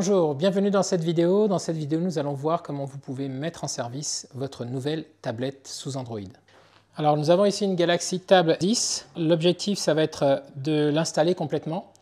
Bonjour, bienvenue dans cette vidéo. Dans cette vidéo, nous allons voir comment vous pouvez mettre en service votre nouvelle tablette sous Android. Alors nous avons ici une Galaxy Tab 10. L'objectif, ça va être euh, de l'installer complètement.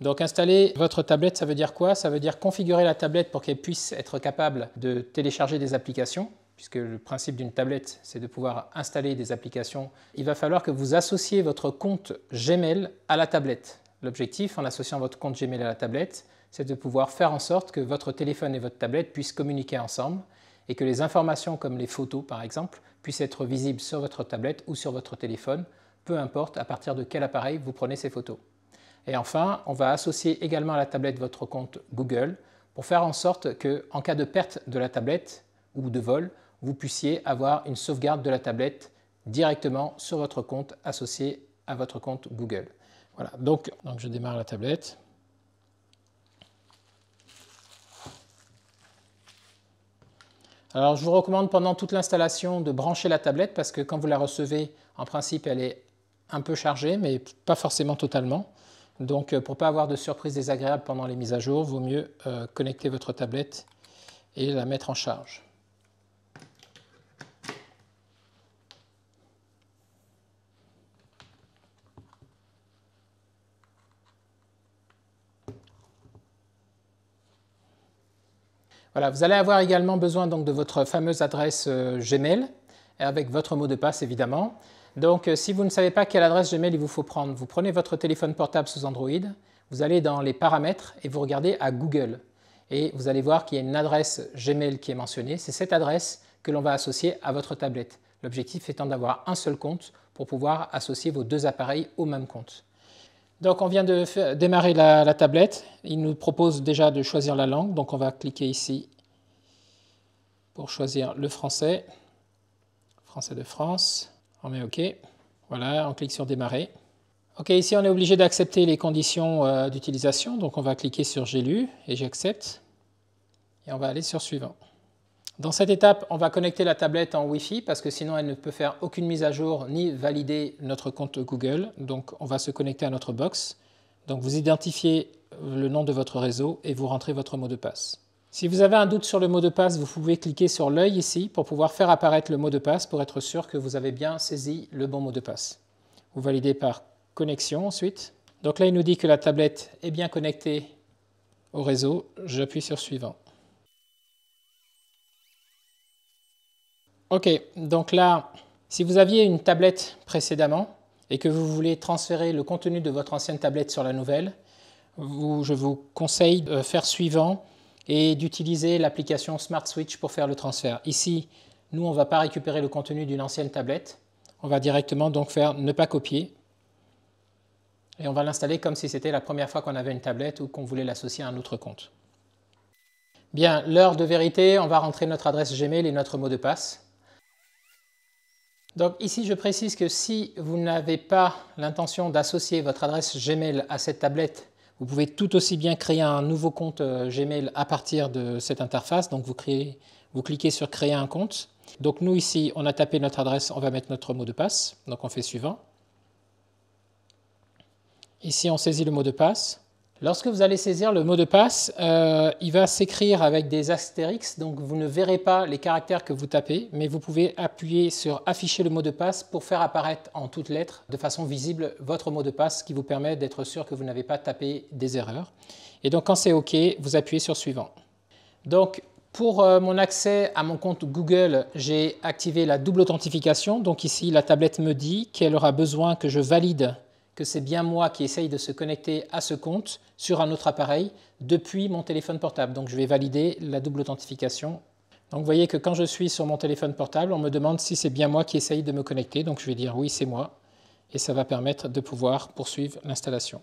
Donc installer votre tablette, ça veut dire quoi Ça veut dire configurer la tablette pour qu'elle puisse être capable de télécharger des applications puisque le principe d'une tablette, c'est de pouvoir installer des applications. Il va falloir que vous associez votre compte Gmail à la tablette. L'objectif, en associant votre compte Gmail à la tablette, c'est de pouvoir faire en sorte que votre téléphone et votre tablette puissent communiquer ensemble et que les informations comme les photos par exemple puissent être visibles sur votre tablette ou sur votre téléphone, peu importe à partir de quel appareil vous prenez ces photos. Et enfin, on va associer également à la tablette votre compte Google pour faire en sorte que, en cas de perte de la tablette ou de vol, vous puissiez avoir une sauvegarde de la tablette directement sur votre compte associé à votre compte Google. Voilà, donc, donc je démarre la tablette. Alors je vous recommande pendant toute l'installation de brancher la tablette parce que quand vous la recevez, en principe elle est un peu chargée mais pas forcément totalement. Donc euh, pour ne pas avoir de surprises désagréables pendant les mises à jour, vaut mieux euh, connecter votre tablette et la mettre en charge. vous allez avoir également besoin donc, de votre fameuse adresse euh, Gmail, avec votre mot de passe évidemment. Donc euh, si vous ne savez pas quelle adresse Gmail il vous faut prendre, vous prenez votre téléphone portable sous Android, vous allez dans les paramètres et vous regardez à Google. Et vous allez voir qu'il y a une adresse Gmail qui est mentionnée. C'est cette adresse que l'on va associer à votre tablette. L'objectif étant d'avoir un seul compte pour pouvoir associer vos deux appareils au même compte. Donc on vient de démarrer la, tablette. Il nous propose déjà de choisir la langue. Donc on va cliquer ici pour choisir le français. Français de France. On met OK. Voilà, on clique sur démarrer. OK, ici on est obligé d'accepter les conditions euh, d'utilisation. Donc on va cliquer sur j'ai lu et j'accepte. Et on va aller sur suivant. Dans cette étape, on va connecter la tablette en Wi-Fi parce que sinon elle ne peut faire aucune mise à jour ni valider notre compte Google. Donc on va se connecter à notre box. Donc vous identifiez le nom de votre réseau et vous rentrez votre mot de passe. Si vous avez un doute sur le mot de passe, vous pouvez cliquer sur l'œil ici pour pouvoir faire apparaître le mot de passe pour être sûr que vous avez bien saisi le bon mot de passe. Vous validez par connexion ensuite. Donc là, il nous dit que la tablette est bien connectée au réseau. J'appuie sur suivant. Ok, donc là, si vous aviez une tablette précédemment et que vous voulez transférer le contenu de votre ancienne tablette sur la nouvelle, je vous conseille de faire suivant et d'utiliser l'application Smart Switch pour faire le transfert. Ici, nous, on ne va pas récupérer le contenu d'une ancienne tablette. On va directement donc faire ne pas copier. Et on va l'installer comme si c'était la première fois qu'on avait une tablette ou qu'on voulait l'associer à un autre compte. Bien, l'heure de vérité, on va rentrer notre adresse Gmail et notre mot de passe. Donc ici, je précise que si vous n'avez pas l'intention d'associer votre adresse Gmail à cette tablette, vous pouvez tout aussi bien créer un nouveau compte euh, Gmail à partir de cette interface. Donc vous, cliquez sur Créer un compte. Donc nous ici, on a tapé notre adresse, on va mettre notre mot de passe. Donc on fait Suivant. Ici, on saisit le mot de passe. Lorsque vous allez saisir le mot de passe, euh, il va s'écrire avec des astérix, donc vous ne verrez pas les caractères que vous tapez, mais vous pouvez appuyer sur afficher le mot de passe pour faire apparaître en toutes lettres de façon visible votre mot de passe, ce qui vous permet d'être sûr que vous n'avez pas tapé des erreurs. Et donc quand c'est OK, vous appuyez sur suivant. Donc pour euh, mon accès à mon compte Google, j'ai activé la double authentification. Donc ici, la tablette me dit qu'elle aura besoin que je valide que c'est bien moi qui essaye de se connecter à ce compte sur un autre appareil depuis mon téléphone portable. Donc je vais valider la double authentification. Donc vous voyez que quand je suis sur mon téléphone portable, on me demande si c'est bien moi qui essaye de me connecter. Donc je vais dire oui, c'est moi. Et ça va permettre de pouvoir poursuivre l'installation.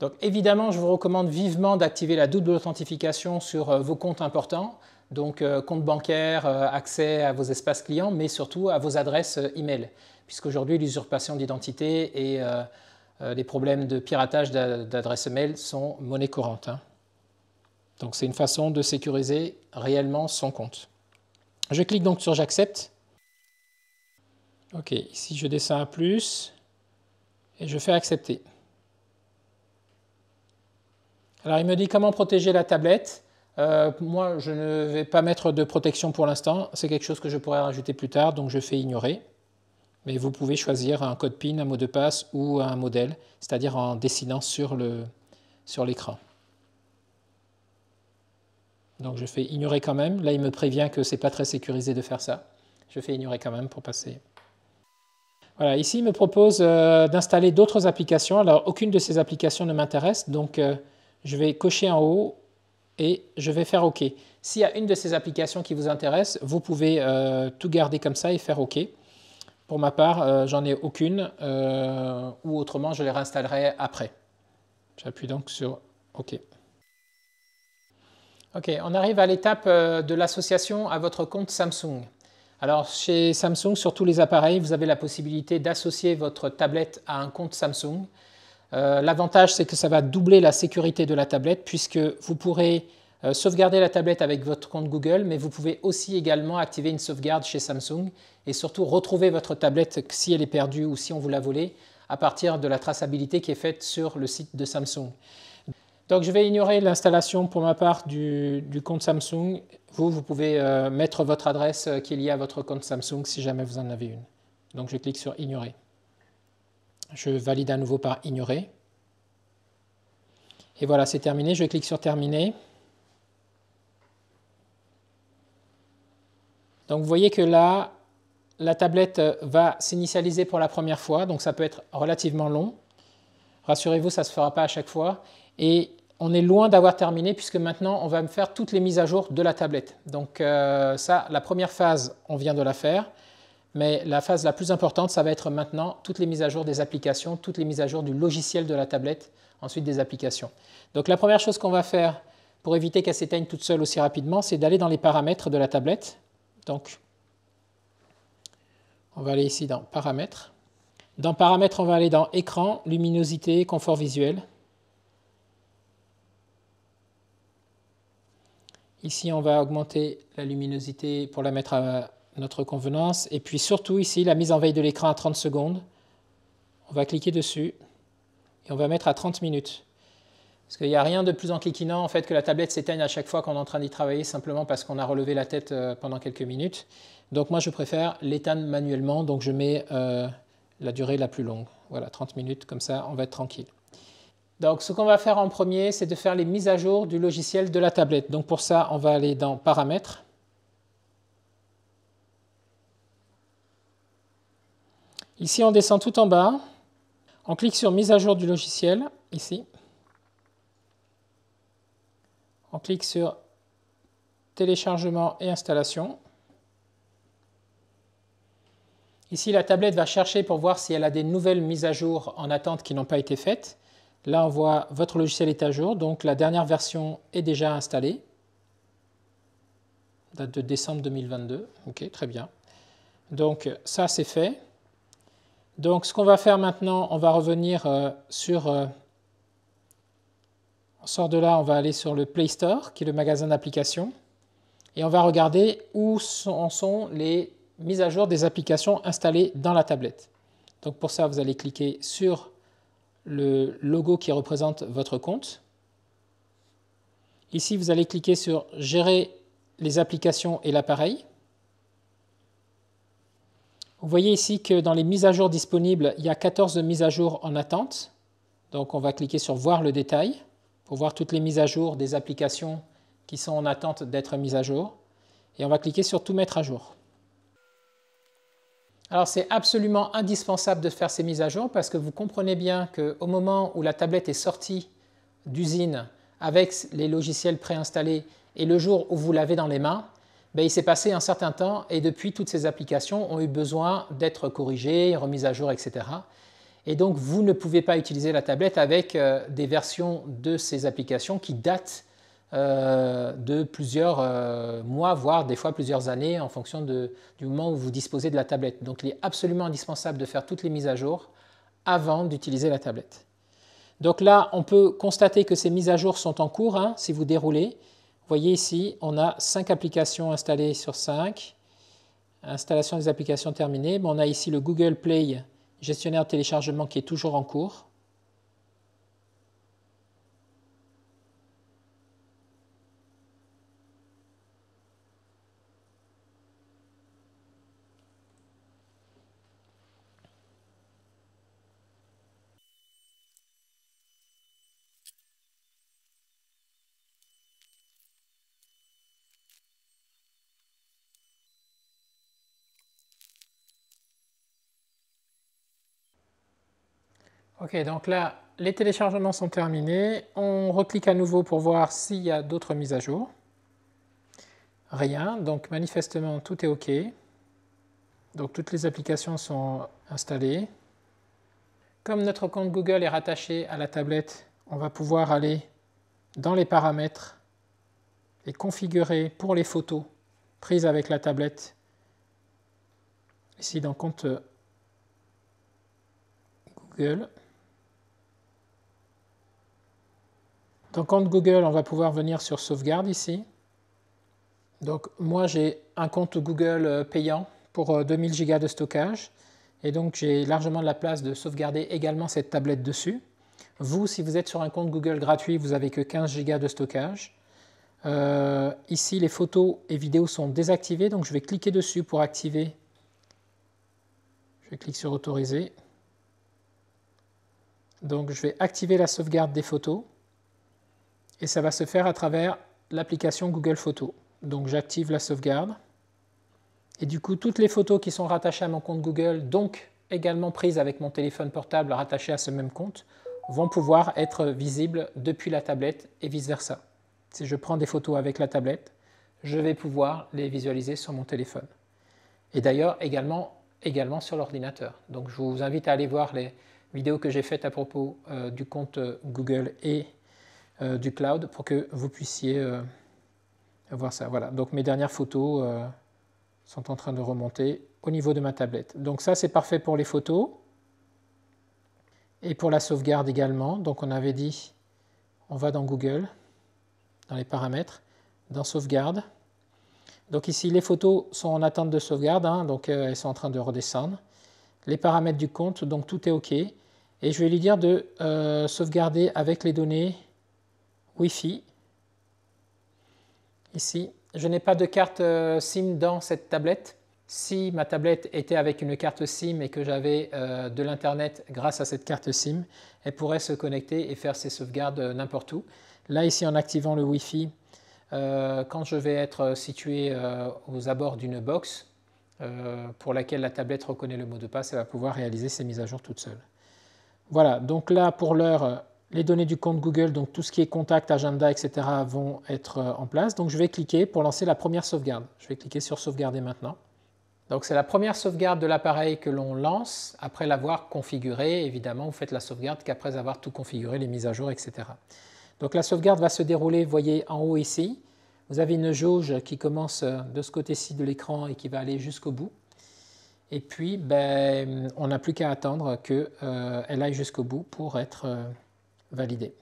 Donc évidemment, je vous recommande vivement d'activer la double authentification sur euh, vos comptes importants. Donc euh, compte bancaire, euh, accès à vos espaces clients, mais surtout à vos adresses euh, e-mail. Puisqu'aujourd'hui, l'usurpation d'identité et les problèmes de piratage d'adresses mail sont monnaie courante. Hein. Donc c'est une façon de sécuriser réellement son compte. Je clique donc sur j'accepte. Ok, ici je descends un « plus et je fais accepter. Alors il me dit comment protéger la tablette. Euh, moi, je ne vais pas mettre de protection pour l'instant. C'est quelque chose que je pourrais rajouter plus tard, donc je fais ignorer. Mais vous pouvez choisir un code PIN, un mot de passe ou un modèle, c'est-à-dire en dessinant sur l'écran. donc je fais ignorer quand même. Là, il me prévient que c'est pas très sécurisé de faire ça. Je fais ignorer quand même pour passer. Voilà, ici, il me propose euh, d'installer d'autres applications. Alors, aucune de ces applications ne m'intéresse, donc euh, je vais cocher en haut et je vais faire OK. S'il y a une de ces applications qui vous intéresse, vous pouvez euh, tout garder comme ça et faire OK. Pour ma part, euh, j'en ai aucune euh, ou autrement, je les réinstallerai après. J'appuie donc sur OK. OK, on arrive à l'étape de l'association à votre compte Samsung. Alors chez Samsung, sur tous les appareils, vous avez la possibilité d'associer votre tablette à un compte Samsung. Euh, l'avantage, c'est que ça va doubler la sécurité de la tablette puisque vous pourrez euh, sauvegarder la tablette avec votre compte Google, mais vous pouvez aussi également activer une sauvegarde chez Samsung et surtout retrouver votre tablette si elle est perdue ou si on vous l'a volée à partir de la traçabilité qui est faite sur le site de Samsung. Donc je vais ignorer l'installation pour ma part du, compte Samsung. Vous, vous pouvez euh, mettre votre adresse qui est liée à votre compte Samsung si jamais vous en avez une. Donc je clique sur ignorer. Je valide à nouveau par ignorer. Et voilà, c'est terminé. Je clique sur terminer. Donc vous voyez que là, la tablette va s'initialiser pour la première fois, donc ça peut être relativement long. Rassurez-vous, ça ne se fera pas à chaque fois. Et on est loin d'avoir terminé puisque maintenant, on va me faire toutes les mises à jour de la tablette. Donc euh, ça, la première phase, on vient de la faire. Mais la phase la plus importante, ça va être maintenant toutes les mises à jour des applications, toutes les mises à jour du logiciel de la tablette, ensuite des applications. Donc la première chose qu'on va faire pour éviter qu'elle s'éteigne toute seule aussi rapidement, c'est d'aller dans les paramètres de la tablette. Donc on va aller ici dans paramètres. Dans paramètres, on va aller dans écran, luminosité, confort visuel. Ici, on va augmenter la luminosité pour la mettre à notre convenance. Et puis surtout ici, la mise en veille de l'écran à 30 secondes. On va cliquer dessus et on va mettre à 30 minutes. Parce qu'il n'y a rien de plus enquiquinant en fait que la tablette s'éteigne à chaque fois qu'on est en train d'y travailler simplement parce qu'on a relevé la tête euh, pendant quelques minutes. Donc moi je préfère l'éteindre manuellement, donc je mets euh, la durée la plus longue. Voilà, 30 minutes, comme ça on va être tranquille. Donc ce qu'on va faire en premier, c'est de faire les mises à jour du logiciel de la tablette. Donc pour ça, on va aller dans Paramètres, Ici, on descend tout en bas. On clique sur Mise à jour du logiciel, ici. On clique sur Téléchargement et installation. Ici, la tablette va chercher pour voir si elle a des nouvelles mises à jour en attente qui n'ont pas été faites. Là, on voit votre logiciel est à jour, donc la dernière version est déjà installée. Date de décembre 2022. Ok, très bien. Donc ça, c'est fait. Donc ce qu'on va faire maintenant, on va revenir euh, sur... Euh, on sort de là, on va aller sur le Play Store, qui est le magasin d'applications, et on va regarder où sont, sont les mises à jour des applications installées dans la tablette. Donc pour ça, vous allez cliquer sur le logo qui représente votre compte. Ici, vous allez cliquer sur Gérer les applications et l'appareil. Vous voyez ici que dans les mises à jour disponibles, il y a 14 mises à jour en attente. Donc on va cliquer sur voir le détail pour voir toutes les mises à jour des applications qui sont en attente d'être mises à jour. Et on va cliquer sur tout mettre à jour. Alors c'est absolument indispensable de faire ces mises à jour parce que vous comprenez bien qu'au moment où la tablette est sortie d'usine avec les logiciels préinstallés et le jour où vous l'avez dans les mains, ben, il s'est passé un certain temps et depuis, toutes ces applications ont eu besoin d'être corrigées, remises à jour, etc. Et donc, vous ne pouvez pas utiliser la tablette avec euh, des versions de ces applications qui datent euh, de plusieurs euh, mois, voire des fois plusieurs années en fonction du moment où vous disposez de la tablette. Donc, il est absolument indispensable de faire toutes les mises à jour avant d'utiliser la tablette. Donc là, on peut constater que ces mises à jour sont en cours, hein, si vous déroulez voyez ici, on a 5 applications installées sur 5. Installation des applications terminée. on a ici le Google Play gestionnaire de téléchargement qui est toujours en cours. Ok, donc là, les téléchargements sont terminés. On reclique à nouveau pour voir s'il y a d'autres mises à jour. Rien, donc manifestement tout est OK. Donc toutes les applications sont installées. Comme notre compte Google est rattaché à la tablette, on va pouvoir aller dans les paramètres et configurer pour les photos prises avec la tablette. Ici dans compte Google. Donc, compte Google, on va pouvoir venir sur sauvegarde ici. Donc moi j'ai un compte Google euh, payant pour 2000 euh, Go de stockage et donc j'ai largement de la place de sauvegarder également cette tablette dessus. Vous, si vous êtes sur un compte Google gratuit, vous n'avez que 15 Go de stockage. Euh, ici, les photos et vidéos sont désactivées, donc je vais cliquer dessus pour activer. Je clique sur Autoriser. Donc je vais activer la sauvegarde des photos et ça va se faire à travers l'application Google Photos. Donc j'active la sauvegarde. Et du coup, toutes les photos qui sont rattachées à mon compte Google, donc également prises avec mon téléphone portable rattaché à ce même compte, vont pouvoir être visibles depuis la tablette et vice-versa. Si je prends des photos avec la tablette, je vais pouvoir les visualiser sur mon téléphone. Et d'ailleurs, également, également sur l'ordinateur. Donc je vous invite à aller voir les vidéos que j'ai faites à propos euh, du compte euh, Google et euh, du cloud pour que vous puissiez euh, voir ça. Voilà, donc mes dernières photos euh, sont en train de remonter au niveau de ma tablette. Donc ça, c'est parfait pour les photos et pour la sauvegarde également. Donc on avait dit, on va dans Google, dans les paramètres, dans sauvegarde. Donc ici, les photos sont en attente de sauvegarde, hein. donc elles sont en train de redescendre. Les paramètres du compte, donc tout est OK. Et je vais lui dire de sauvegarder avec les données Wi-Fi. Ici, je n'ai pas de carte euh, SIM dans cette tablette. Si ma tablette était avec une carte SIM et que j'avais euh, de l'Internet grâce à cette carte SIM, elle pourrait se connecter et faire ses sauvegardes euh, n'importe où. Là, ici, en activant le Wi-Fi, quand je vais être situé aux abords d'une box pour laquelle la tablette reconnaît le mot de passe, elle va pouvoir réaliser ses mises à jour toute seule. Voilà, donc là, pour l'heure, les données du compte Google, donc tout ce qui est contact, agenda, etc., vont être euh, en place. Donc je vais cliquer pour lancer la première sauvegarde. Je vais cliquer sur sauvegarder maintenant. Donc c'est la première sauvegarde de l'appareil que l'on lance après l'avoir configuré. Évidemment, vous faites la sauvegarde qu'après avoir tout configuré, les mises à jour, etc. Donc la sauvegarde va se dérouler, vous voyez en haut ici. Vous avez une jauge qui commence euh, de ce côté-ci de l'écran et qui va aller jusqu'au bout. Et puis, ben, on n'a plus qu'à attendre qu'elle euh, aille jusqu'au bout pour être valider.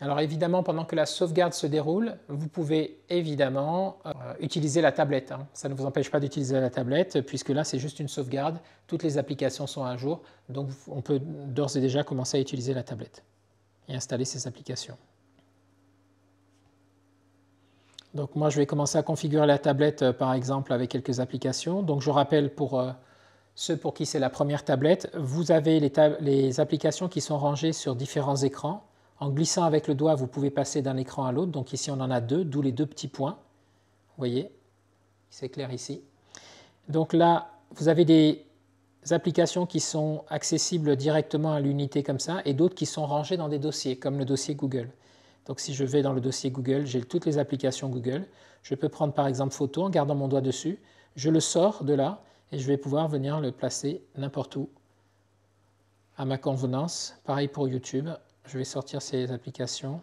Alors évidemment, pendant que la sauvegarde se déroule, vous pouvez évidemment euh, utiliser la tablette. Hein. Ça ne vous empêche pas d'utiliser la tablette, puisque là, c'est juste une sauvegarde. Toutes les applications sont à jour, donc on peut d'ores et déjà commencer à utiliser la tablette et installer ces applications. Donc moi, je vais commencer à configurer la tablette, euh, par exemple, avec quelques applications. Donc je rappelle pour... Euh, ceux pour qui c'est la première tablette, vous avez les, applications qui sont rangées sur différents écrans. En glissant avec le doigt, vous pouvez passer d'un écran à l'autre. Donc ici, on en a deux, d'où les deux petits points. Vous voyez, c'est clair ici. Donc là, vous avez des applications qui sont accessibles directement à l'unité comme ça et d'autres qui sont rangées dans des dossiers, comme le dossier Google. Donc si je vais dans le dossier Google, j'ai toutes les applications Google. Je peux prendre par exemple photo en gardant mon doigt dessus. Je le sors de là et je vais pouvoir venir le placer n'importe où à ma convenance. Pareil pour YouTube, je vais sortir ces applications.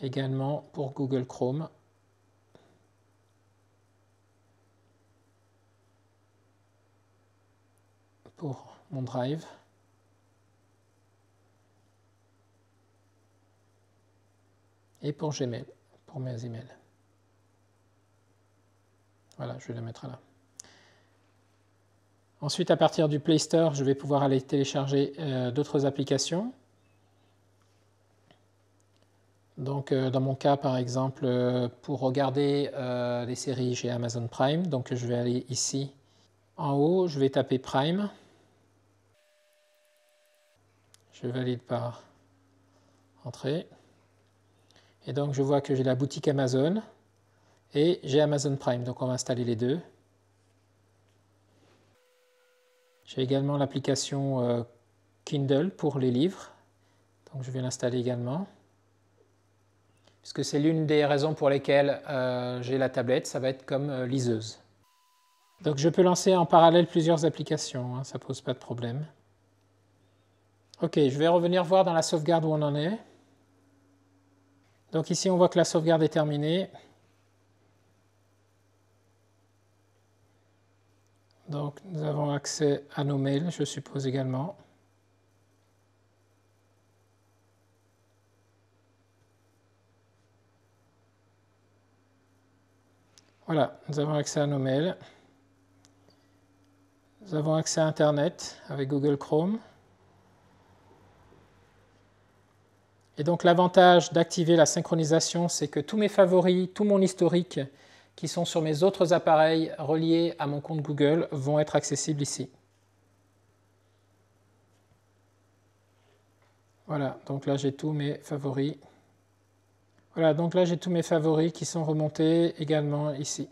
Également pour Google Chrome. Pour mon Drive. Et pour Gmail, pour mes emails. Voilà, je vais la mettre là. Ensuite, à partir du Play Store, je vais pouvoir aller télécharger euh, d'autres applications. Donc, euh, dans mon cas, par exemple, euh, pour regarder les séries j'ai Amazon Prime, donc je vais aller ici en haut, je vais taper Prime. Je valide par entrée. Et donc, je vois que j'ai la boutique Amazon et j'ai Amazon Prime. Donc, on va installer les deux. J'ai également l'application euh, Kindle pour les livres, donc je vais l'installer également. Puisque c'est l'une des raisons pour lesquelles euh, j'ai la tablette, ça va être comme euh, liseuse. Donc je peux lancer en parallèle plusieurs applications, Ça hein, ça pose pas de problème. Ok, je vais revenir voir dans la sauvegarde où on en est. Donc ici on voit que la sauvegarde est terminée. Donc nous avons accès à nos mails, je suppose également. Voilà, nous avons accès à nos mails. Nous avons accès à Internet avec Google Chrome. Et donc l'avantage d'activer la synchronisation, c'est que tous mes favoris, tout mon historique, qui sont sur mes autres appareils reliés à mon compte Google vont être accessibles ici. Voilà, donc là j'ai tous mes favoris. Voilà, donc là j'ai tous mes favoris qui sont remontés également ici.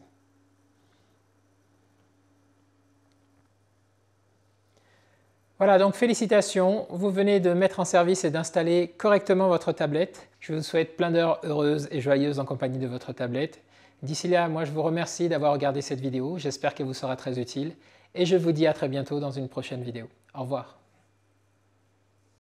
Voilà, donc félicitations, vous venez de mettre en service et d'installer correctement votre tablette. Je vous souhaite plein d'heures heureuses et joyeuses en compagnie de votre tablette. D'ici là, moi je vous remercie d'avoir regardé cette vidéo, j'espère qu'elle vous sera très utile et je vous dis à très bientôt dans une prochaine vidéo. Au revoir.